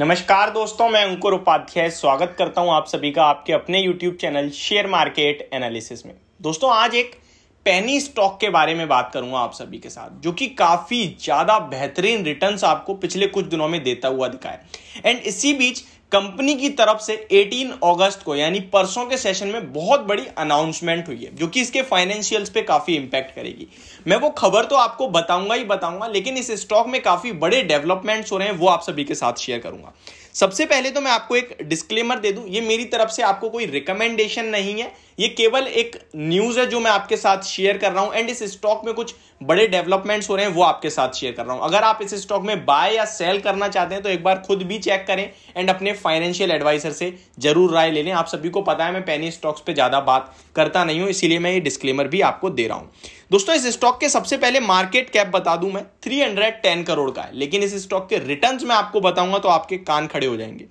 नमस्कार दोस्तों मैं अंकुर उपाध्याय स्वागत करता हूं आप सभी का आपके अपने YouTube channel share market analysis में दोस्तों आज एक पेनी स्टॉक के बारे में बात करूंगा आप सभी के साथ जो कि काफी ज्यादा बेहतरीन रिटर्न्स आपको पिछले कुछ दिनों में देता हुआ दिखाया एंड इसी बीच कंपनी की तरफ से 18 अगस्त को यानी परसों के सेशन में बहुत बड़ी अनाउंसमेंट हुई है जो कि इसके फाइनेंशियल्स पे काफी इंपैक्ट करेगी मैं वो खबर तो आपको बताऊंगा ही बताऊंगा लेकिन इस स्टॉक में काफी बड़े डेवलपमेंट्स हो रहे हैं वो आप सभी के साथ शेयर करूंगा सबसे पहले तो मैं आपको एक डिस्क्लेमर दे दूं ये मेरी तरफ से आपको कोई रिकमेंडेशन नहीं है ये केवल एक न्यूज है जो मैं आपके साथ शेयर कर रहा हूं एंड इस स्टॉक में कुछ बड़े डेवलपमेंट्स हो रहे हैं वो आपके साथ शेयर कर रहा हूं अगर आप इस स्टॉक में बाय या सेल करना चाहते हैं तो एक बार खुद भी चेक करें एंड अपने फाइनेंशियल एडवाइजर से जरूर राय ले लें आप सभी को पता है मैं पैनी स्टॉक्स पे ज़्यादा बात करता नहीं हूं इसीलिए मैं ये डिस्क्लेमर भी आपको दे रहा हूं दोस्तों इस स्टॉक के सबसे पहले मार्केट कैप बता दूं मैं थ्री करोड़ का है लेकिन इस स्टॉक के रिटर्न में आपको बताऊंगा तो आपके कान खड़े हो जाएंगे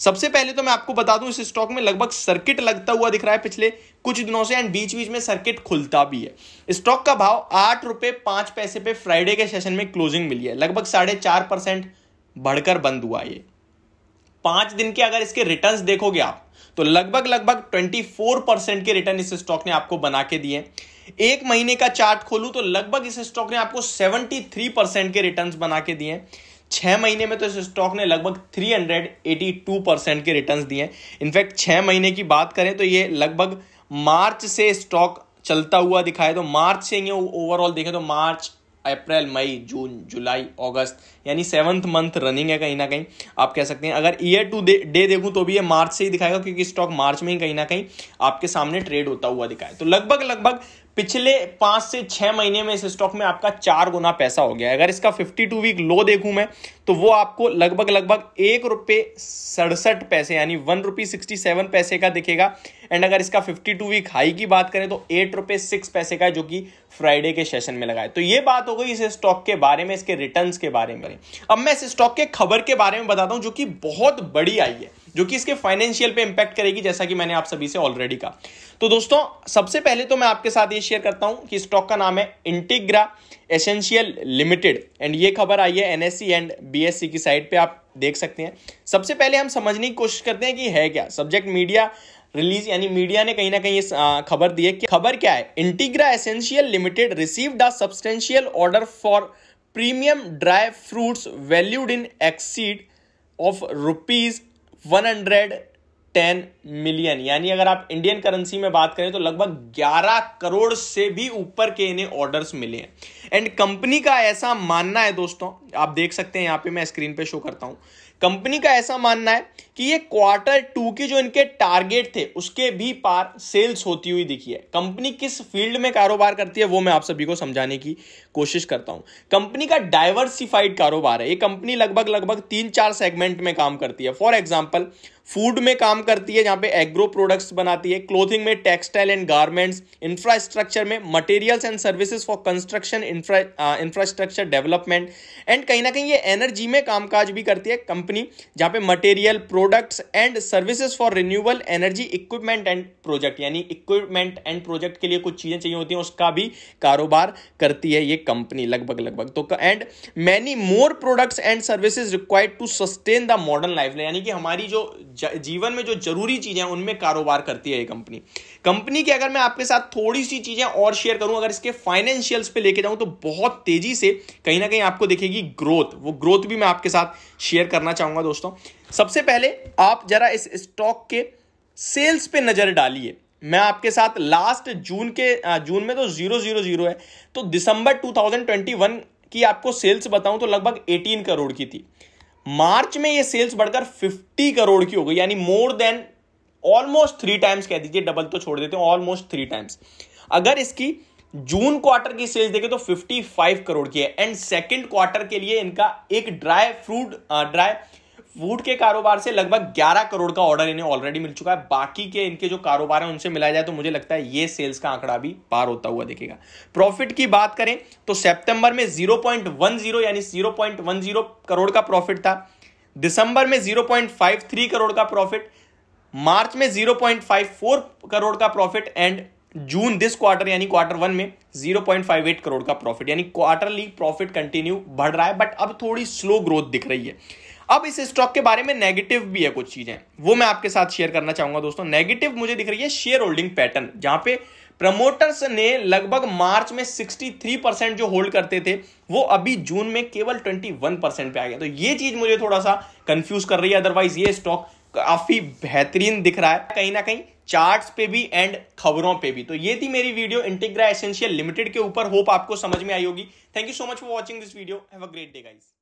सबसे पहले तो मैं आपको बता दूं इस स्टॉक में लगभग सर्किट लगता हुआ दिख रहा है पिछले कुछ दिनों से एंड बीच बीच में सर्किट खुलता भी है स्टॉक का भाव आठ रुपए पांच पैसे पे फ्राइडे के सेशन में क्लोजिंग मिली है लगभग साढ़े चार परसेंट बढ़कर बंद हुआ ये पांच दिन के अगर इसके रिटर्न देखोगे आप तो लगभग लगभग 24 परसेंट के रिटर्न इस स्टॉक ने आपको बना के दिए एक महीने का चार्ट खोलू तो लगभग इस स्टॉक ने आपको 73 परसेंट के रिटर्न बना के दिए छह महीने में तो इस स्टॉक ने लगभग 382 परसेंट के रिटर्न दिए हैं इनफैक्ट छह महीने की बात करें तो ये लगभग मार्च से स्टॉक चलता हुआ दिखाए तो मार्च से ये ओवरऑल देखें तो मार्च अप्रैल मई जून जुलाई अगस्त यानी सेवंथ मंथ रनिंग है कहीं ना कहीं आप कह सकते हैं अगर ईयर टू डे दे, देखूं तो भी ये मार्च से ही दिखाएगा क्योंकि स्टॉक मार्च में ही कहीं ना कहीं आपके सामने ट्रेड होता हुआ दिखाए तो लगभग लगभग पिछले पांच से छह महीने में इस स्टॉक में आपका चार गुना पैसा हो गया है अगर इसका 52 वीक लो देखूं मैं तो वो आपको लगभग लगभग एक रुपये सड़सठ पैसे यानी वन रुपी सिक्सटी सेवन पैसे का दिखेगा एंड अगर इसका फिफ्टी टू वीक हाई की बात करें तो एट रुपये सिक्स पैसे का जो कि फ्राइडे के सेशन में लगाए तो ये बात हो गई इस स्टॉक के बारे में इसके रिटर्न के बारे में अब मैं इस स्टॉक के खबर के बारे में बताता हूँ जो कि बहुत बड़ी आई है जो कि इसके फाइनेंशियल पे इंपैक्ट करेगी जैसा कि मैंने आप सभी से ऑलरेडी कहा तो दोस्तों सबसे पहले तो मैं आपके साथ ये शेयर करता हूं कि स्टॉक का नाम है इंटीग्रा एसेंशियल लिमिटेड एंड ये खबर आई है एनएससी एंड बीएससी की साइट पे आप देख सकते हैं सबसे पहले हम समझने की कोशिश करते हैं कि है क्या सब्जेक्ट मीडिया रिलीज यानी मीडिया ने कहीं ना कहीं खबर दी है कि खबर क्या है integra essential limited receive the substantial order for premium dry fruits valued in exceed of rupees one hundred ten million यानी अगर आप इंडियन करेंसी में बात करें तो लगभग ग्यारह करोड़ से भी ऊपर के इन्हें ऑर्डर्स मिले हैं एंड कंपनी का ऐसा मानना है दोस्तों आप देख सकते हैं यहां पे मैं स्क्रीन पे शो करता हूं कंपनी का ऐसा मानना है कि ये क्वार्टर टू के जो इनके टारगेट थे उसके भी पार सेल्स होती हुई दिखी है कंपनी किस फील्ड में कारोबार करती है वो मैं आप सभी को समझाने की कोशिश करता हूं कंपनी का डाइवर्सिफाइड कारोबार है ये कंपनी लगभग लगभग तीन चार सेगमेंट में काम करती है फॉर एग्जाम्पल फूड में काम करती है जहाँ पे एग्रो प्रोडक्ट्स बनाती है क्लोथिंग में टेक्सटाइल एंड गारमेंट्स इंफ्रास्ट्रक्चर में materials and services for construction infrastructure development and कहीं ना कहीं ये एनर्जी में कामकाज भी करती है कंपनी कंपनी जहां पे material products and services for renewable energy equipment and project यानी इक्विपमेंट एंड प्रोजेक्ट के लिए कुछ चीज़ें चाहिए होती हैं उसका भी कारोबार करती है ये कंपनी लगभग लगभग तो and many more products and services required to sustain the modern life यानी कि हमारी जो जीवन में जो जरूरी चीज़ें हैं उनमें कारोबार करती है ये कंपनी कंपनी की अगर मैं आपके साथ थोड़ी सी चीज़ें और शेयर करूं अगर इसके फाइनेंशियल्स पे लेके जाऊं तो बहुत तेजी से कहीं ना कहीं आपको देखेगी ग्रोथ वो ग्रोथ भी मैं आपके साथ शेयर करना करना चाहूंगा दोस्तों सबसे पहले आप जरा इस स्टॉक के सेल्स पे नज़र डालिए मैं आपके साथ लास्ट जून के जून में तो जीरो जीरो जीरो है तो दिसंबर 2021 की आपको सेल्स बताऊं तो लगभग 18 करोड़ की थी मार्च में ये सेल्स बढ़कर 50 करोड़ की हो गई यानी more than almost three times कह दीजिए डबल तो छोड़ देते हैं ऑलमोस्ट थ्री टाइम्स अगर इसकी जून क्वार्टर की सेल्स देखें तो 55 करोड़ की है एंड सेकंड क्वार्टर के लिए इनका एक ड्राई फ्रूट ड्राई फूड के कारोबार से लगभग 11 करोड़ का ऑर्डर इन्हें ऑलरेडी मिल चुका है बाकी के इनके जो कारोबार है उनसे मिलाया जाए तो मुझे लगता है ये सेल्स का आंकड़ा भी पार होता हुआ देखेगा प्रॉफिट की बात करें तो सेप्टेंबर में 0.10 यानी 0.10 करोड़ का प्रॉफिट था दिसंबर में जीरो करोड़ का प्रॉफिट मार्च में 0.54 करोड़ का profit end June this quarter यानी क्वार्टर वन में 0.58 करोड़ का प्रॉफिट यानी क्वार्टरली प्रॉफिट कंटिन्यू बढ़ रहा है बट अब थोड़ी स्लो ग्रोथ दिख रही है अब इस स्टॉक के बारे में नेगेटिव भी है कुछ चीजें वो मैं आपके साथ शेयर करना चाहूंगा दोस्तों नेगेटिव मुझे दिख रही है शेयर होल्डिंग पैटर्न जहां पे प्रमोटर्स ने लगभग मार्च में 63 परसेंट जो होल्ड करते थे वो अभी जून में केवल 21 परसेंट पे आ गया तो ये चीज मुझे थोड़ा सा कंफ्यूज कर रही है अदरवाइज ये स्टॉक काफ़ी बेहतरीन दिख रहा है कहीं ना कहीं चार्ट्स पे भी एंड खबरों पे भी तो ये थी मेरी वीडियो इंटीग्रा एसेंशियल लिमिटेड के ऊपर होप आपको समझ में आई होगी thank you so much for watching this video have a great day guys